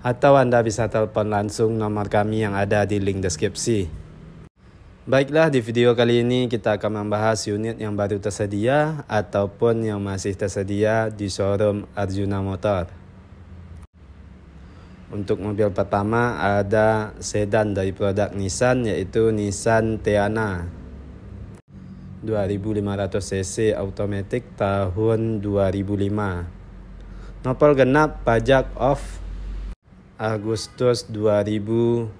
atau Anda bisa telepon langsung nomor kami yang ada di link deskripsi. Baiklah, di video kali ini kita akan membahas unit yang baru tersedia ataupun yang masih tersedia di showroom Arjuna Motor. Untuk mobil pertama ada sedan dari produk Nissan yaitu Nissan Teana 2500cc automatic tahun 2005. Nopol genap pajak off Agustus 2016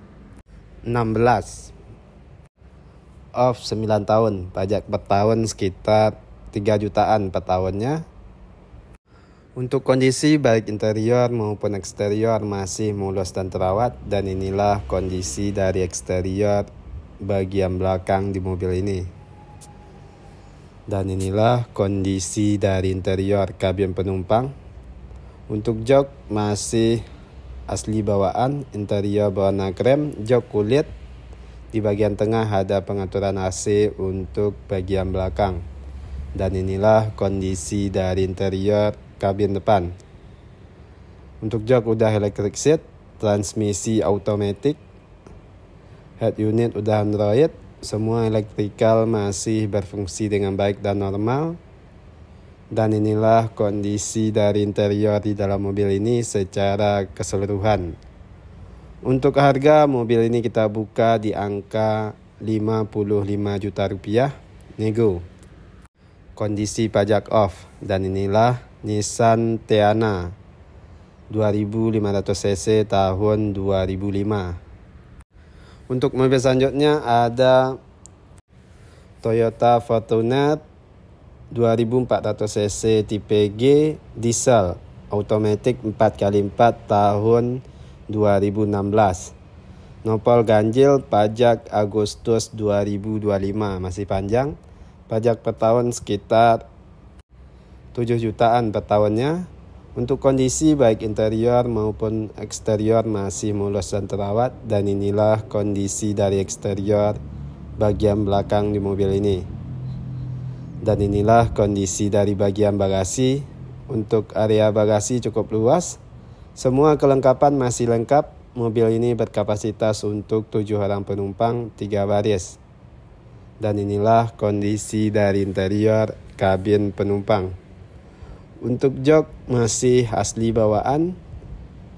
off 9 tahun pajak per tahun sekitar 3 jutaan per tahunnya untuk kondisi baik interior maupun eksterior masih mulus dan terawat dan inilah kondisi dari eksterior bagian belakang di mobil ini dan inilah kondisi dari interior kabin penumpang untuk jok masih asli bawaan, interior berwarna krem, jok kulit. Di bagian tengah ada pengaturan AC untuk bagian belakang. Dan inilah kondisi dari interior kabin depan. Untuk jok udah electric seat, transmisi automatic, head unit udah Android, semua elektrikal masih berfungsi dengan baik dan normal. Dan inilah kondisi dari interior di dalam mobil ini secara keseluruhan. Untuk harga mobil ini kita buka di angka 55 juta rupiah nego. Kondisi pajak off dan inilah Nissan Teana 2500 cc tahun 2005. Untuk mobil selanjutnya ada Toyota Fortuner 2400 cc tipe G diesel automatic 4x4 tahun 2016. Nopol ganjil pajak Agustus 2025 masih panjang. Pajak per tahun sekitar 7 jutaan per tahunnya. Untuk kondisi baik interior maupun eksterior masih mulus dan terawat dan inilah kondisi dari eksterior bagian belakang di mobil ini. Dan inilah kondisi dari bagian bagasi. Untuk area bagasi cukup luas. Semua kelengkapan masih lengkap. Mobil ini berkapasitas untuk 7 orang penumpang 3 baris. Dan inilah kondisi dari interior kabin penumpang. Untuk jok masih asli bawaan.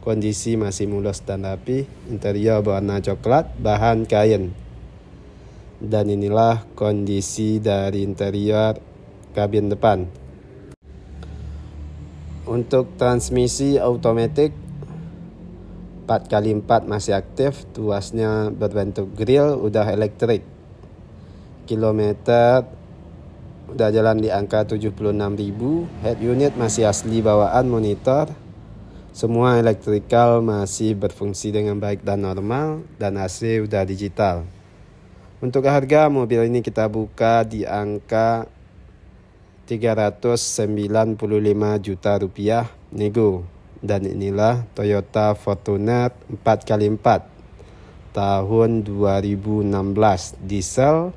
Kondisi masih mulus dan rapi. Interior berwarna coklat, bahan kain. Dan inilah kondisi dari interior kabin depan. Untuk transmisi automatic 4x4 masih aktif, tuasnya berbentuk grill, udah elektrik. Kilometer udah jalan di angka 76.000, head unit masih asli bawaan monitor. Semua elektrikal masih berfungsi dengan baik dan normal dan AC udah digital. Untuk harga mobil ini kita buka di angka 395 juta rupiah nego. Dan inilah Toyota Fortuner 4x4 tahun 2016 diesel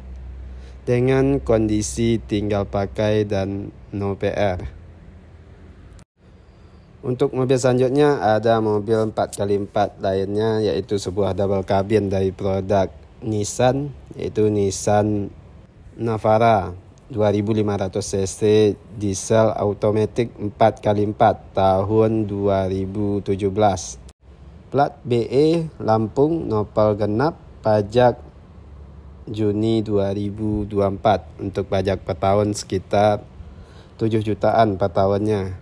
dengan kondisi tinggal pakai dan no PR. Untuk mobil selanjutnya ada mobil 4x4 lainnya yaitu sebuah double cabin dari produk Nissan yaitu Nissan Navara 2500 cc diesel automatic 4x4 tahun 2017. Plat BE Lampung nopal genap pajak Juni 2024 untuk pajak per tahun sekitar 7 jutaan per tahunnya.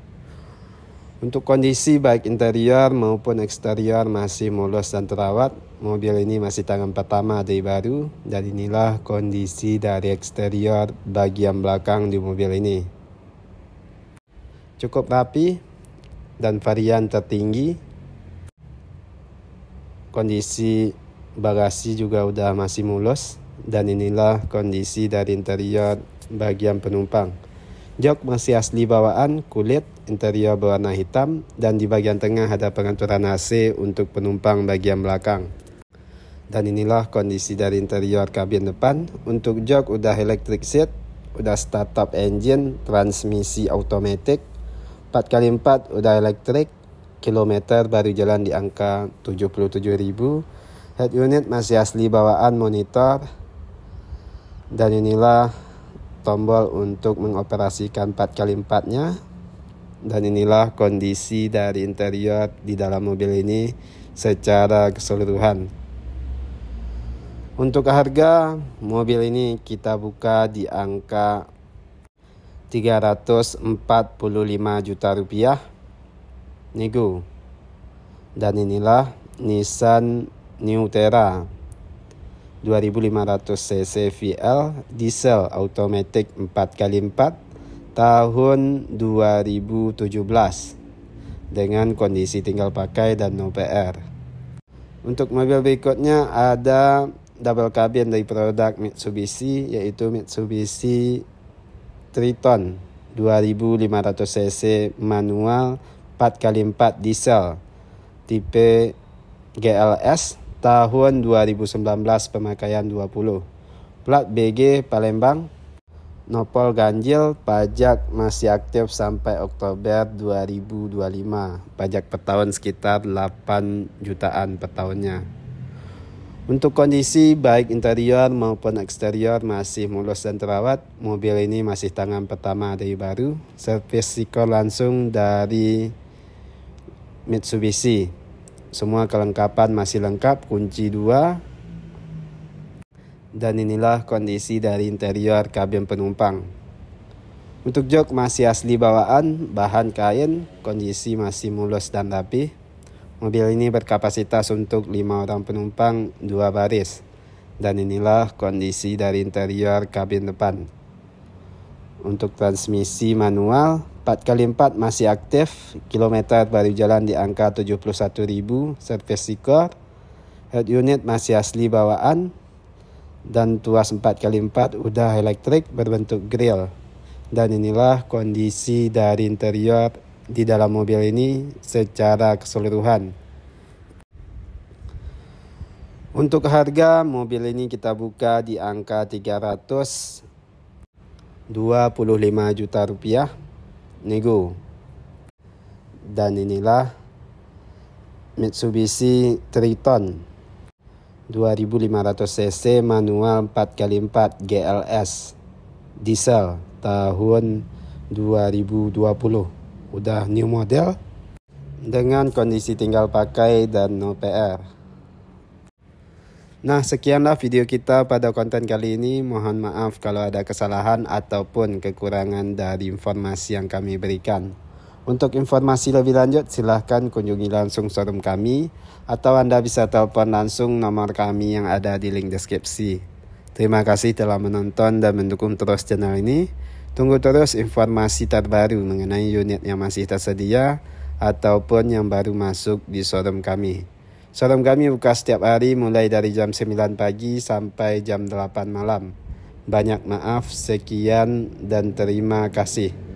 Untuk kondisi baik interior maupun eksterior masih mulus dan terawat Mobil ini masih tangan pertama dari baru dan inilah kondisi dari eksterior bagian belakang di mobil ini. Cukup rapi dan varian tertinggi. Kondisi bagasi juga udah masih mulus dan inilah kondisi dari interior bagian penumpang. Jok masih asli bawaan, kulit, interior berwarna hitam, dan di bagian tengah ada pengaturan AC untuk penumpang bagian belakang. Dan inilah kondisi dari interior kabin depan. Untuk jok udah electric seat, udah start up engine, transmisi automatic. 4x4 udah elektrik, kilometer baru jalan di angka 77.000. Head unit masih asli bawaan monitor. Dan inilah tombol untuk mengoperasikan 4x4-nya. Dan inilah kondisi dari interior di dalam mobil ini secara keseluruhan. Untuk harga mobil ini kita buka di angka 345 juta rupiah. Nego. Dan inilah Nissan New Terra 2500 cc VL diesel automatic 4x4 tahun 2017 dengan kondisi tinggal pakai dan no PR. Untuk mobil berikutnya ada double cabin dari produk Mitsubishi yaitu Mitsubishi Triton 2500 cc manual 4x4 diesel tipe GLS tahun 2019 pemakaian 20 plat BG Palembang nopol ganjil pajak masih aktif sampai Oktober 2025 pajak per tahun sekitar 8 jutaan per tahunnya untuk kondisi baik interior maupun eksterior masih mulus dan terawat, mobil ini masih tangan pertama dari baru, servis sikor langsung dari Mitsubishi. Semua kelengkapan masih lengkap, kunci dua. Dan inilah kondisi dari interior kabin penumpang. Untuk jok masih asli bawaan, bahan kain, kondisi masih mulus dan rapi. Mobil ini berkapasitas untuk lima orang penumpang dua baris. Dan inilah kondisi dari interior kabin depan. Untuk transmisi manual 4x4 masih aktif, kilometer baru jalan di angka 71.000, service record, head unit masih asli bawaan, dan tuas 4x4 udah elektrik berbentuk grill. Dan inilah kondisi dari interior di dalam mobil ini secara keseluruhan. Untuk harga mobil ini kita buka di angka 325 juta rupiah nego. Dan inilah Mitsubishi Triton 2500 cc manual 4x4 GLS diesel tahun 2020 udah new model dengan kondisi tinggal pakai dan no PR. Nah, sekianlah video kita pada konten kali ini. Mohon maaf kalau ada kesalahan ataupun kekurangan dari informasi yang kami berikan. Untuk informasi lebih lanjut, silahkan kunjungi langsung showroom kami atau Anda bisa telepon langsung nomor kami yang ada di link deskripsi. Terima kasih telah menonton dan mendukung terus channel ini. Tunggu terus informasi terbaru mengenai unit yang masih tersedia ataupun yang baru masuk di showroom kami. Showroom kami buka setiap hari mulai dari jam 9 pagi sampai jam 8 malam. Banyak maaf, sekian dan terima kasih.